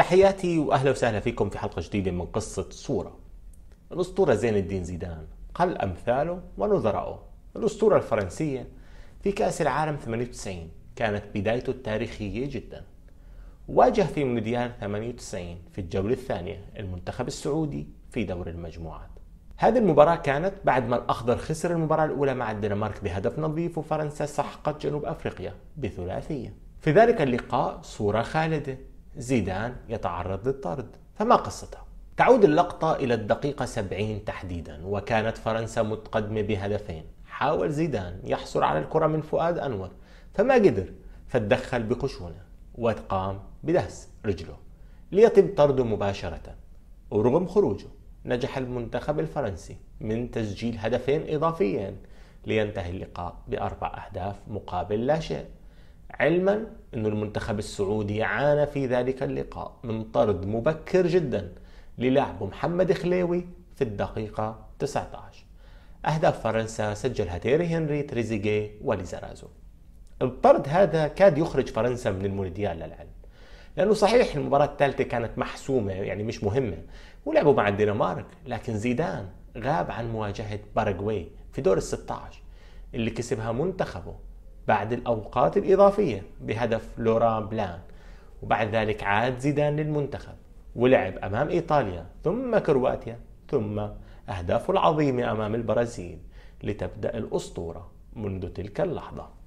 تحياتي واهلا وسهلا فيكم في حلقه جديده من قصه صوره. الاسطوره زين الدين زيدان قل امثاله ونظرائه. الاسطوره الفرنسيه في كاس العالم 98 كانت بدايته التاريخيه جدا. واجه في مونديال 98 في الجوله الثانيه المنتخب السعودي في دور المجموعات. هذه المباراة كانت بعد ما الأخضر خسر المباراة الأولى مع الدنمارك بهدف نظيف وفرنسا سحقت جنوب أفريقيا بثلاثية في ذلك اللقاء صورة خالدة زيدان يتعرض للطرد فما قصتها؟ تعود اللقطة إلى الدقيقة 70 تحديدا وكانت فرنسا متقدمة بهدفين حاول زيدان يحصل على الكرة من فؤاد أنور فما قدر فتدخل بخشونة وقام بدهس رجله ليتم طرده مباشرة ورغم خروجه نجح المنتخب الفرنسي من تسجيل هدفين إضافيين لينتهي اللقاء بأربع أهداف مقابل لا شيء علما أن المنتخب السعودي عانى في ذلك اللقاء من طرد مبكر جدا للاعب محمد خليوي في الدقيقة 19 أهداف فرنسا سجلها تيري هنري تريزيجيه وليزارازو الطرد هذا كاد يخرج فرنسا من المونديال للعلم لأنه صحيح المباراة الثالثة كانت محسومة يعني مش مهمة ولعبوا مع الدنمارك لكن زيدان غاب عن مواجهة باراغواي في دور ال 16 اللي كسبها منتخبه بعد الأوقات الإضافية بهدف لوران بلان وبعد ذلك عاد زيدان للمنتخب ولعب أمام إيطاليا ثم كرواتيا ثم أهدافه العظيمة أمام البرازيل لتبدأ الأسطورة منذ تلك اللحظة